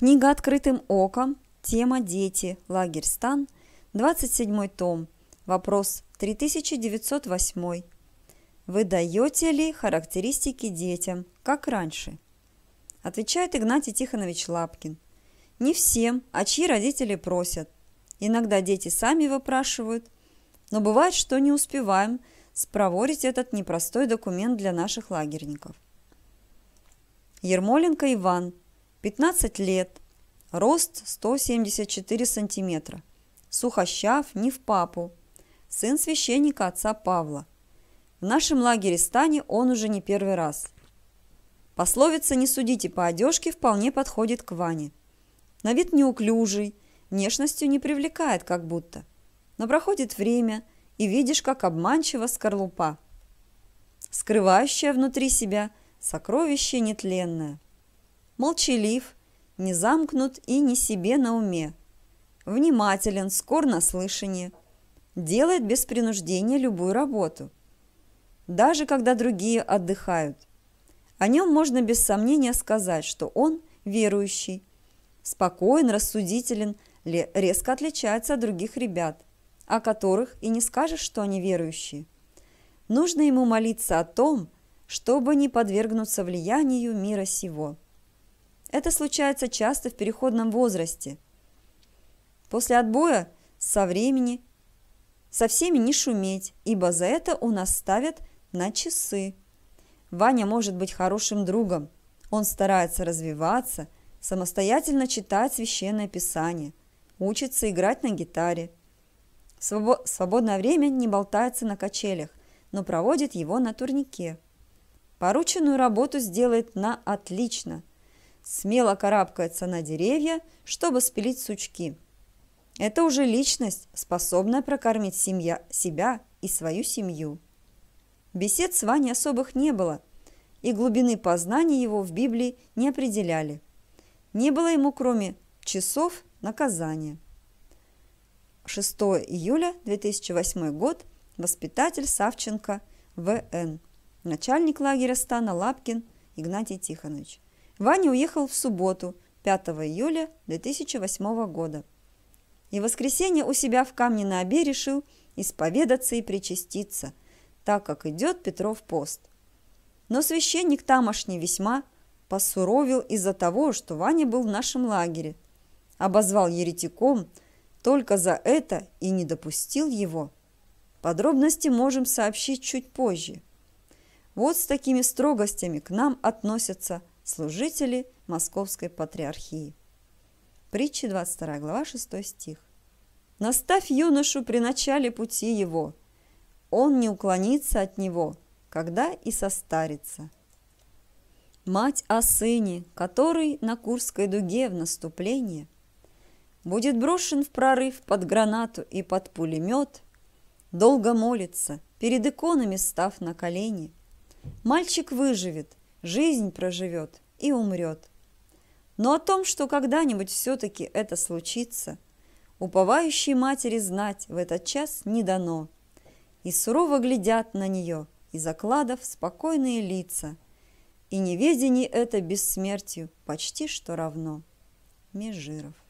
Книга «Открытым оком», тема «Дети», лагерь «Стан», 27 том, вопрос 3908. Вы даете ли характеристики детям, как раньше? Отвечает Игнатий Тихонович Лапкин. Не всем, а чьи родители просят. Иногда дети сами выпрашивают, но бывает, что не успеваем спроворить этот непростой документ для наших лагерников. Ермоленко Иван, 15 лет, рост 174 сантиметра, сухощав не в папу, сын священника отца Павла. В нашем лагере Стане он уже не первый раз. Пословица «не судите по одежке» вполне подходит к Ване. На вид неуклюжий, внешностью не привлекает как будто. Но проходит время, и видишь, как обманчива скорлупа, скрывающая внутри себя сокровище нетленное молчалив, не замкнут и не себе на уме. Внимателен, скор на слышание, делает без принуждения любую работу. Даже когда другие отдыхают. О нем можно без сомнения сказать, что он верующий, спокоен, рассудителен, резко отличается от других ребят, о которых и не скажешь, что они верующие. Нужно ему молиться о том, чтобы не подвергнуться влиянию мира сего. Это случается часто в переходном возрасте. После отбоя со времени со всеми не шуметь, ибо за это у нас ставят на часы. Ваня может быть хорошим другом. Он старается развиваться, самостоятельно читать священное писание, учится играть на гитаре. свобо свободное время не болтается на качелях, но проводит его на турнике. Порученную работу сделает на отлично – смело карабкается на деревья, чтобы спилить сучки. Это уже личность, способная прокормить семья, себя и свою семью. Бесед с Ваней особых не было, и глубины познаний его в Библии не определяли. Не было ему, кроме часов, наказания. 6 июля 2008 год, воспитатель Савченко В.Н., начальник лагеря стана Лапкин Игнатий Тихонович. Ваня уехал в субботу, 5 июля 2008 года. И в воскресенье у себя в камне на обе решил исповедаться и причаститься, так как идет Петров пост. Но священник тамошний весьма посуровил из-за того, что Ваня был в нашем лагере, обозвал еретиком только за это и не допустил его. Подробности можем сообщить чуть позже. Вот с такими строгостями к нам относятся служители Московской Патриархии. Притча 22 глава 6 стих. «Наставь юношу при начале пути его, он не уклонится от него, когда и состарится». Мать о сыне, который на Курской дуге в наступлении будет брошен в прорыв под гранату и под пулемет, долго молится, перед иконами став на колени. Мальчик выживет, жизнь проживет и умрет. Но о том, что когда-нибудь все-таки это случится, уповающей матери знать в этот час не дано. И сурово глядят на нее из окладов спокойные лица, и неведение это бессмертию почти что равно. Межиров.